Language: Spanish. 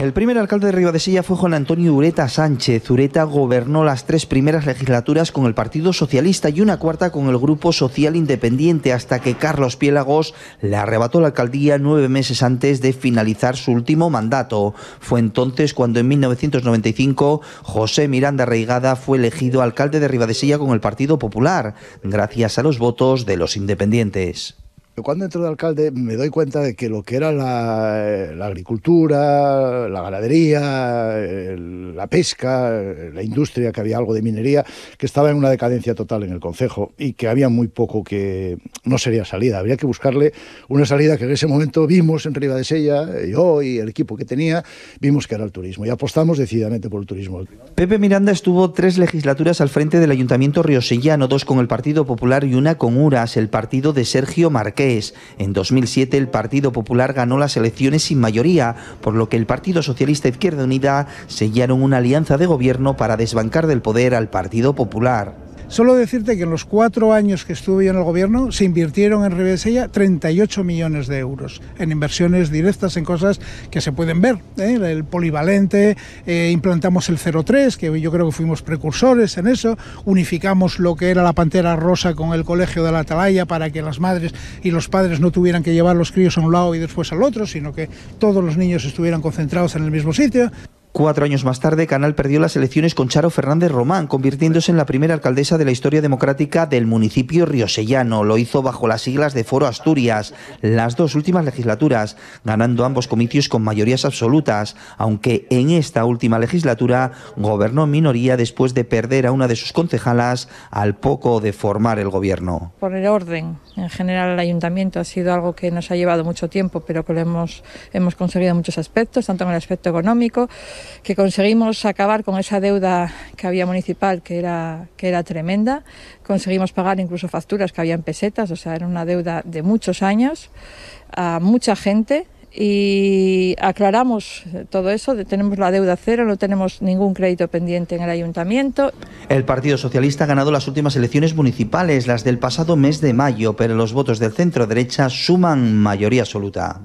El primer alcalde de Ribadesella fue Juan Antonio Ureta Sánchez. Ureta gobernó las tres primeras legislaturas con el Partido Socialista y una cuarta con el Grupo Social Independiente hasta que Carlos Piélagos le arrebató la alcaldía nueve meses antes de finalizar su último mandato. Fue entonces cuando en 1995 José Miranda Reigada fue elegido alcalde de Ribadesella con el Partido Popular, gracias a los votos de los independientes cuando entro de alcalde me doy cuenta de que lo que era la, eh, agricultura, la ganadería, la pesca, eh, la industria, que había algo de minería, que estaba en una decadencia total en el Concejo y que había muy poco que no sería salida. Habría que buscarle una salida que en ese momento vimos en Riva de Sella, yo y el equipo que tenía, vimos que era el turismo y apostamos decididamente por el turismo. Pepe Miranda estuvo tres legislaturas al frente del Ayuntamiento Riosellano, dos con el Partido Popular y una con URAS, el partido de Sergio Marqués. En 2007 el Partido Popular ganó las elecciones sin mayoría, por lo que el Partido Socialista Izquierda Unida sellaron una alianza de gobierno para desbancar del poder al Partido Popular. Solo decirte que en los cuatro años que estuve yo en el gobierno se invirtieron en Ribesella 38 millones de euros en inversiones directas en cosas que se pueden ver. ¿eh? El polivalente, eh, implantamos el 03, que yo creo que fuimos precursores en eso, unificamos lo que era la Pantera Rosa con el Colegio de la Atalaya para que las madres y los padres no tuvieran que llevar los críos a un lado y después al otro, sino que todos los niños estuvieran concentrados en el mismo sitio. Cuatro años más tarde, Canal perdió las elecciones con Charo Fernández Román, convirtiéndose en la primera alcaldesa de la historia democrática del municipio riosellano. Lo hizo bajo las siglas de Foro Asturias, las dos últimas legislaturas, ganando ambos comicios con mayorías absolutas, aunque en esta última legislatura gobernó en minoría después de perder a una de sus concejalas al poco de formar el gobierno. Por el orden, en general el ayuntamiento ha sido algo que nos ha llevado mucho tiempo, pero que hemos, hemos conseguido muchos aspectos, tanto en el aspecto económico, que conseguimos acabar con esa deuda que había municipal, que era, que era tremenda. Conseguimos pagar incluso facturas que habían pesetas, o sea, era una deuda de muchos años, a mucha gente, y aclaramos todo eso, tenemos la deuda cero, no tenemos ningún crédito pendiente en el ayuntamiento. El Partido Socialista ha ganado las últimas elecciones municipales, las del pasado mes de mayo, pero los votos del centro derecha suman mayoría absoluta.